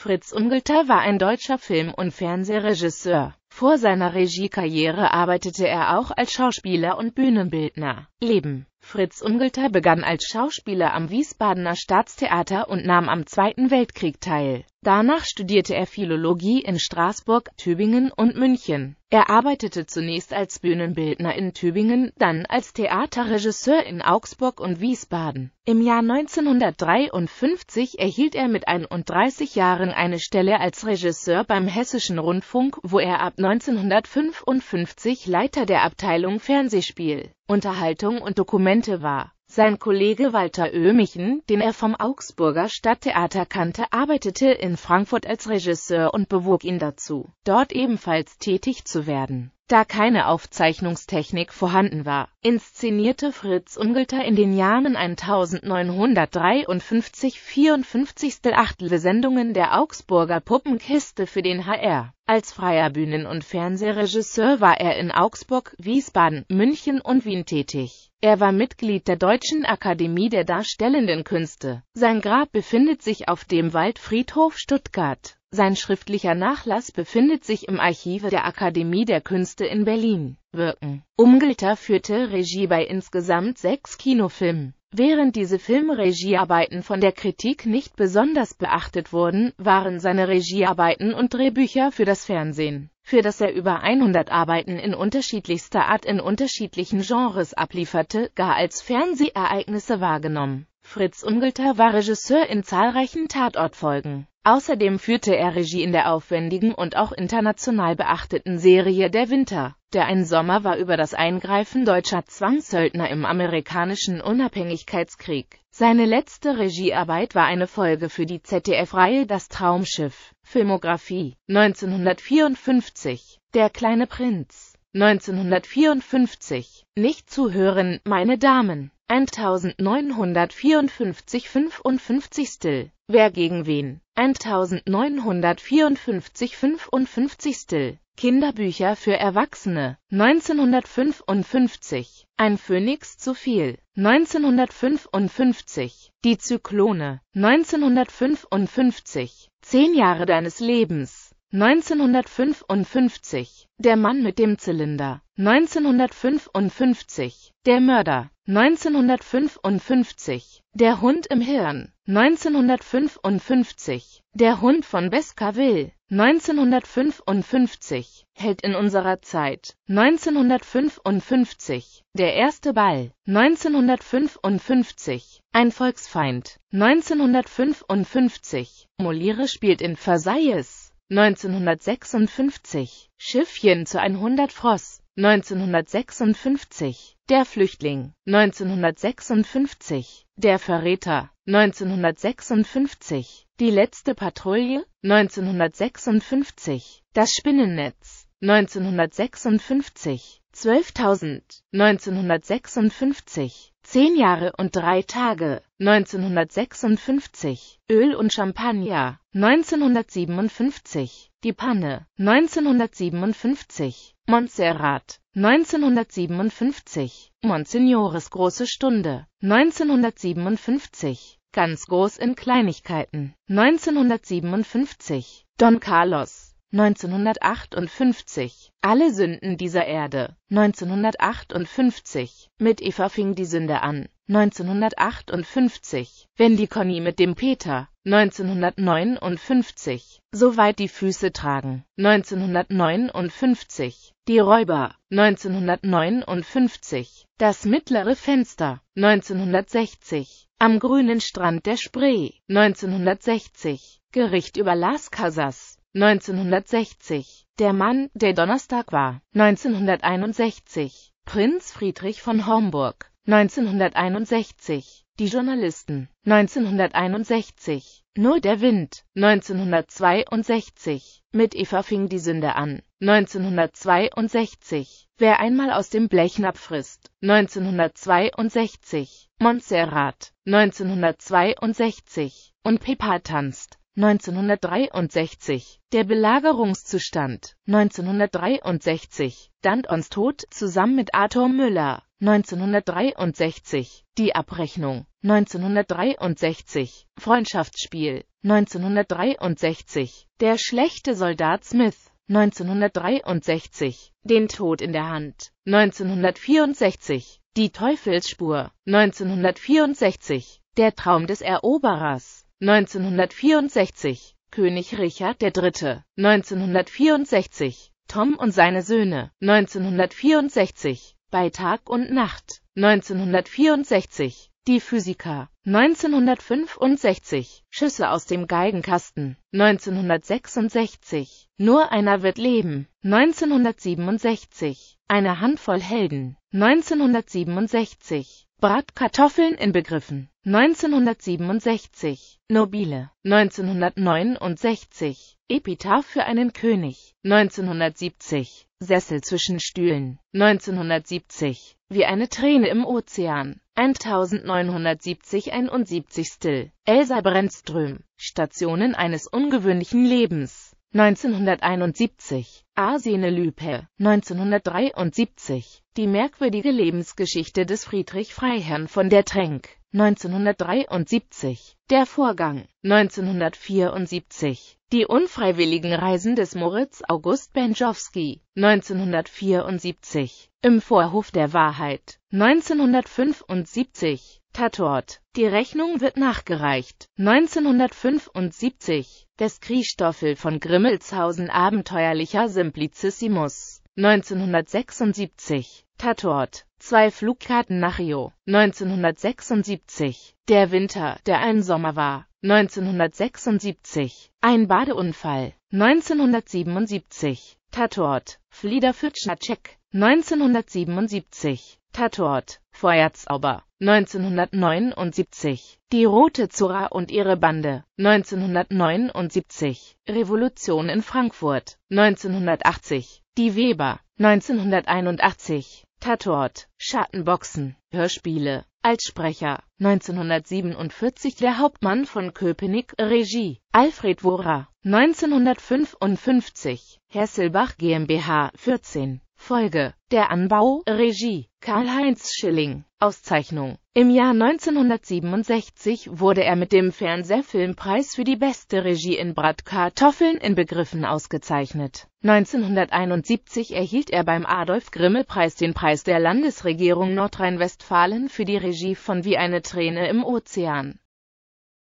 Fritz Ungelter war ein deutscher Film- und Fernsehregisseur. Vor seiner Regiekarriere arbeitete er auch als Schauspieler und Bühnenbildner. Leben Fritz Ungelter begann als Schauspieler am Wiesbadener Staatstheater und nahm am Zweiten Weltkrieg teil. Danach studierte er Philologie in Straßburg, Tübingen und München. Er arbeitete zunächst als Bühnenbildner in Tübingen, dann als Theaterregisseur in Augsburg und Wiesbaden. Im Jahr 1953 erhielt er mit 31 Jahren eine Stelle als Regisseur beim Hessischen Rundfunk, wo er ab 1955 Leiter der Abteilung Fernsehspiel Unterhaltung und Dokumente war. Sein Kollege Walter Oemichen, den er vom Augsburger Stadttheater kannte, arbeitete in Frankfurt als Regisseur und bewog ihn dazu, dort ebenfalls tätig zu werden da keine Aufzeichnungstechnik vorhanden war, inszenierte Fritz Ungelter in den Jahren 1953-54 Achtel Sendungen der Augsburger Puppenkiste für den HR. Als freier Bühnen- und Fernsehregisseur war er in Augsburg, Wiesbaden, München und Wien tätig er war Mitglied der Deutschen Akademie der Darstellenden Künste. Sein Grab befindet sich auf dem Waldfriedhof Stuttgart. Sein schriftlicher Nachlass befindet sich im Archive der Akademie der Künste in Berlin. Wirken. Umgelter führte Regie bei insgesamt sechs Kinofilmen. Während diese Filmregiearbeiten von der Kritik nicht besonders beachtet wurden, waren seine Regiearbeiten und Drehbücher für das Fernsehen für das er über 100 Arbeiten in unterschiedlichster Art in unterschiedlichen Genres ablieferte, gar als Fernsehereignisse wahrgenommen Fritz Ungelter war Regisseur in zahlreichen Tatortfolgen. Außerdem führte er Regie in der aufwendigen und auch international beachteten Serie Der Winter. Der ein Sommer war über das Eingreifen deutscher Zwangssöldner im amerikanischen Unabhängigkeitskrieg. Seine letzte Regiearbeit war eine Folge für die ZDF-Reihe Das Traumschiff. Filmografie 1954 Der kleine Prinz 1954. Nicht zu hören, meine Damen. 1954 55 Still. Wer gegen wen? 1954 55 Still. Kinderbücher für Erwachsene 1955 Ein Phönix zu viel 1955 Die Zyklone 1955 Zehn Jahre deines Lebens 1955 Der Mann mit dem Zylinder 1955 Der Mörder 1955 Der Hund im Hirn 1955 Der Hund von Baskerville 1955 Held in unserer Zeit 1955 Der erste Ball 1955 Ein Volksfeind 1955 Moliere spielt in Versailles 1956 Schiffchen zu 100 Fross 1956 Der Flüchtling 1956 Der Verräter 1956 Die letzte Patrouille 1956 Das Spinnennetz 1956, 12.000, 1956, 10 Jahre und 3 Tage, 1956, Öl und Champagner, 1957, Die Panne, 1957, Montserrat, 1957, Monsignores große Stunde, 1957, ganz groß in Kleinigkeiten, 1957, Don Carlos, 1958 Alle Sünden dieser Erde 1958 Mit Eva fing die Sünde an 1958 Wenn die Conny mit dem Peter 1959 Soweit die Füße tragen 1959 Die Räuber 1959 Das mittlere Fenster 1960 Am grünen Strand der Spree 1960 Gericht über Las Casas 1960 Der Mann, der Donnerstag war. 1961 Prinz Friedrich von Homburg. 1961 Die Journalisten. 1961 Nur der Wind. 1962 Mit Eva fing die Sünde an. 1962 Wer einmal aus dem Blechnapf frisst. 1962 Montserrat. 1962 und Pepa tanzt. 1963. Der Belagerungszustand 1963. Dantons Tod zusammen mit Arthur Müller 1963. Die Abrechnung 1963. Freundschaftsspiel 1963. Der schlechte Soldat Smith 1963. Den Tod in der Hand 1964. Die Teufelsspur 1964. Der Traum des Eroberers 1964, König Richard III. 1964, Tom und seine Söhne 1964, bei Tag und Nacht 1964, die Physiker 1965, Schüsse aus dem Geigenkasten 1966, nur einer wird leben 1967, eine Handvoll Helden 1967 Bratkartoffeln inbegriffen. 1967 Nobile 1969 Epitaph für einen König 1970 Sessel zwischen Stühlen 1970 Wie eine Träne im Ozean 1970 71 Elsa Brennström Stationen eines ungewöhnlichen Lebens 1971, Arsene Lüpe, 1973, Die merkwürdige Lebensgeschichte des Friedrich Freiherrn von der Tränk, 1973, Der Vorgang, 1974, Die unfreiwilligen Reisen des Moritz August Benjowski, 1974, Im Vorhof der Wahrheit, 1975, Tatort. Die Rechnung wird nachgereicht. 1975. Des Kriegstoffel von Grimmelshausen Abenteuerlicher Simplicissimus. 1976. Tatort. Zwei Flugkarten nach Rio. 1976. Der Winter, der ein Sommer war. 1976. Ein Badeunfall. 1977. Tatort. Flieder Fitschnacek. 1977. Tatort. Feuerzauber. 1979 Die Rote Zora und ihre Bande 1979 Revolution in Frankfurt 1980 Die Weber 1981 Tatort Schattenboxen Hörspiele als Sprecher 1947 Der Hauptmann von Köpenick Regie Alfred Wora 1955 Hesselbach GmbH 14 Folge, der Anbau, Regie, Karl-Heinz Schilling, Auszeichnung. Im Jahr 1967 wurde er mit dem Fernsehfilmpreis für die beste Regie in Bratkartoffeln in Begriffen ausgezeichnet. 1971 erhielt er beim Adolf-Grimme-Preis den Preis der Landesregierung Nordrhein-Westfalen für die Regie von Wie eine Träne im Ozean.